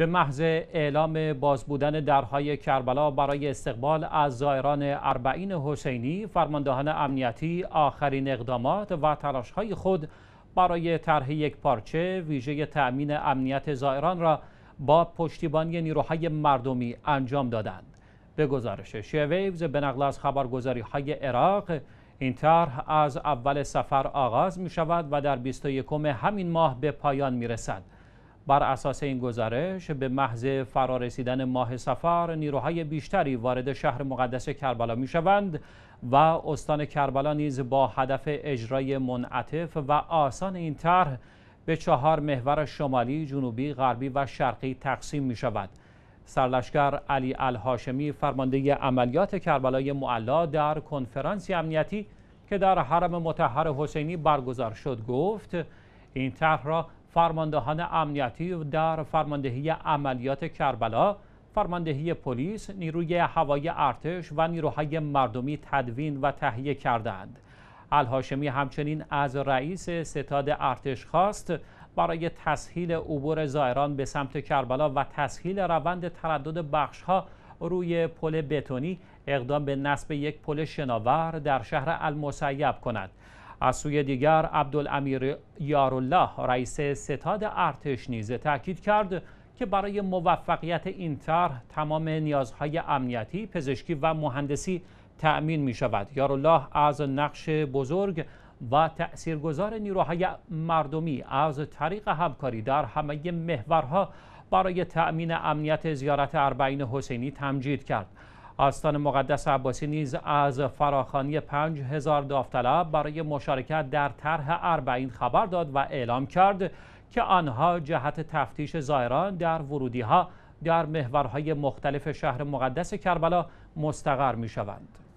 به محض اعلام باز بودن درهای کربلا برای استقبال از زائران اربعین حسینی فرماندهان امنیتی آخرین اقدامات و تلاشهای خود برای طرح یک پارچه ویژه تأمین امنیت زائران را با پشتیبانی نیروهای مردمی انجام دادند به گزارش شیویوز به نقل از خبرگزاری های عراق این طرح از اول سفر آغاز می شود و در 21 همین ماه به پایان می رسد بر اساس این گزارش به محض فرارسیدن ماه سفر نیروهای بیشتری وارد شهر مقدس کربلا می شوند و استان کربلا نیز با هدف اجرای منعطف و آسان این طرح به چهار محور شمالی، جنوبی، غربی و شرقی تقسیم می شود. سرلشکر علی الهاشمی فرمانده عملیات کربلای معلا در کنفرانسی امنیتی که در حرم متحر حسینی برگزار شد گفت این طرح را فرماندهان امنیتی در فرماندهی عملیات کربلا فرماندهی پلیس نیروی هوای ارتش و نیروهای مردمی تدوین و تهیه کردند الهاشمی همچنین از رئیس ستاد ارتش خواست برای تسهیل عبور زائران به سمت کربلا و تسهیل روند تردد بخشها روی پل بتونی اقدام به نصب یک پل شناور در شهر المسیب کند از سوی دیگر عبدالامیر یارالله رئیس ستاد ارتش نیز تاکید کرد که برای موفقیت این طرح تمام نیازهای امنیتی، پزشکی و مهندسی تأمین می شود. یارالله از نقش بزرگ و تأثیرگذار نیروهای مردمی از طریق همکاری در همه محورها برای تأمین امنیت زیارت اربعین حسینی تمجید کرد. آستان مقدس عباسی نیز از فراخانی 5000 داوطلب برای مشارکت در طرح اربعین خبر داد و اعلام کرد که آنها جهت تفتیش زائران در ورودی ها در محورهای مختلف شهر مقدس کربلا مستقر می شوند.